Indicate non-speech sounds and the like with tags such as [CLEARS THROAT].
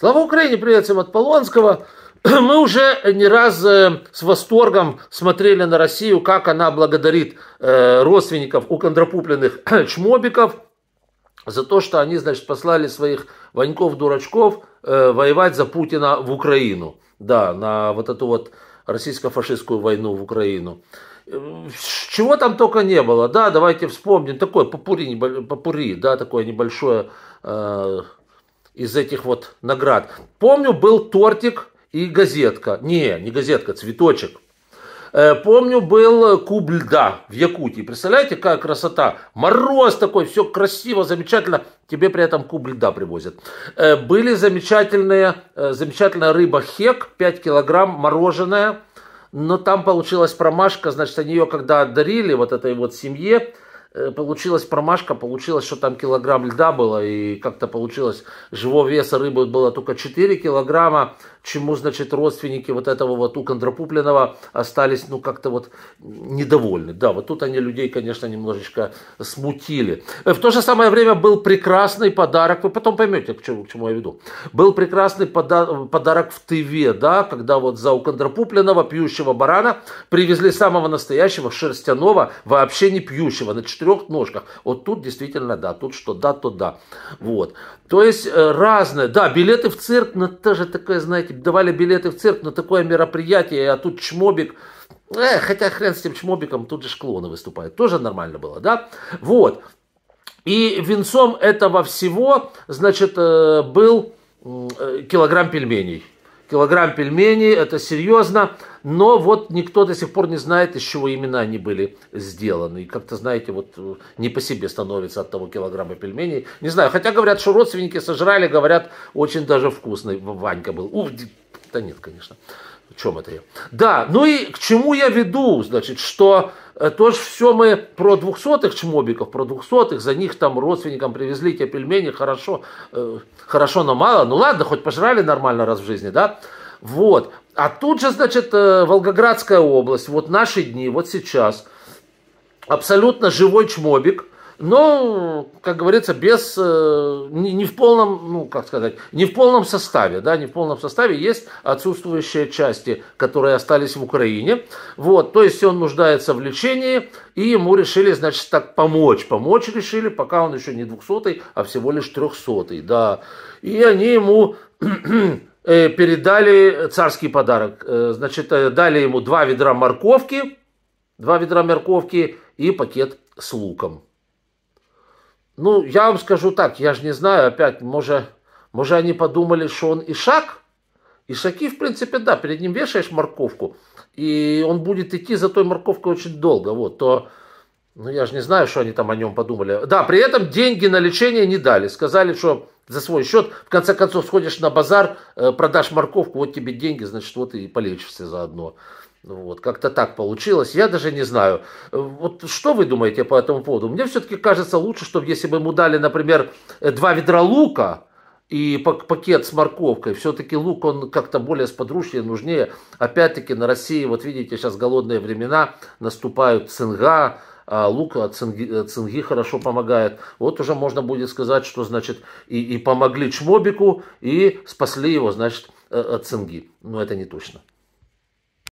Слава Украине, привет всем от Полонского. [CLEARS THROAT] Мы уже не раз э, с восторгом смотрели на Россию, как она благодарит э, родственников у кондрапупленных [CLEARS THROAT] чмобиков за то, что они, значит, послали своих ваньков-дурачков э, воевать за Путина в Украину. Да, на вот эту вот российско-фашистскую войну в Украину. Чего там только не было, да, давайте вспомним, такое попури, попури да, такое небольшое из этих вот наград. Помню, был тортик и газетка. Не, не газетка, цветочек. Э, помню, был куб льда в Якутии. Представляете, какая красота? Мороз такой, все красиво, замечательно. Тебе при этом куб льда привозят. Э, были замечательные, э, замечательная рыба хек, 5 килограмм, мороженое. Но там получилась промашка, значит, они ее когда дарили вот этой вот семье, Э, получилась промашка, получилось, что там килограмм льда было, и как-то получилось, живого веса рыбы было только 4 килограмма, чему, значит, родственники вот этого вот у Кондрапупленного остались, ну, как-то вот недовольны. Да, вот тут они людей, конечно, немножечко смутили. Э, в то же самое время был прекрасный подарок, вы потом поймете, к чему, к чему я веду. Был прекрасный пода- подарок в Тыве, да, когда вот за у Кондрапупленного пьющего барана привезли самого настоящего шерстяного, вообще не пьющего, значит, четырех ножках. Вот тут действительно да, тут что да, то да. Вот. То есть э, разное. Да, билеты в цирк, но ну, тоже такое, знаете, давали билеты в цирк, на такое мероприятие, а тут чмобик. Э, хотя хрен с тем чмобиком, тут же шклоны выступают. Тоже нормально было, да? Вот. И венцом этого всего, значит, э, был э, килограмм пельменей килограмм пельменей, это серьезно, но вот никто до сих пор не знает, из чего именно они были сделаны. И как-то, знаете, вот э, не по себе становится от того килограмма пельменей. Не знаю, хотя говорят, что родственники сожрали, говорят, очень даже вкусный Ванька был. Ух, да нет, конечно. В чем это я? Да, ну и к чему я веду, значит, что э, тоже все мы про двухсотых чмобиков, про двухсотых, за них там родственникам привезли те пельмени, хорошо, э, хорошо, но мало, ну ладно, хоть пожрали нормально раз в жизни, да? Вот. А тут же, значит, э, Волгоградская область, вот наши дни, вот сейчас, абсолютно живой чмобик – но, как говорится, без, э, не, не в полном, ну, как сказать, не в полном составе, да, не в полном составе есть отсутствующие части, которые остались в Украине, вот, то есть он нуждается в лечении, и ему решили, значит, так помочь, помочь решили, пока он еще не двухсотый, а всего лишь трехсотый, да, и они ему э, передали царский подарок, э, значит, дали ему два ведра морковки, два ведра морковки и пакет с луком. Ну, я вам скажу так, я же не знаю, опять, может, может они подумали, что он Ишак? Ишаки, в принципе, да, перед ним вешаешь морковку, и он будет идти за той морковкой очень долго, вот, то, ну, я же не знаю, что они там о нем подумали. Да, при этом деньги на лечение не дали, сказали, что за свой счет, в конце концов, сходишь на базар, э, продашь морковку, вот тебе деньги, значит, вот и полечишься заодно. Ну вот, как-то так получилось, я даже не знаю. Вот что вы думаете по этому поводу? Мне все-таки кажется лучше, чтобы если бы ему дали, например, два ведра лука, и пакет с морковкой. Все-таки лук, он как-то более сподручнее, нужнее. Опять-таки на России, вот видите, сейчас голодные времена, наступают цинга, а лук от цинги, э, цинги хорошо помогает. Вот уже можно будет сказать, что значит и, и помогли чмобику, и спасли его, значит, э, от цинги. Но это не точно.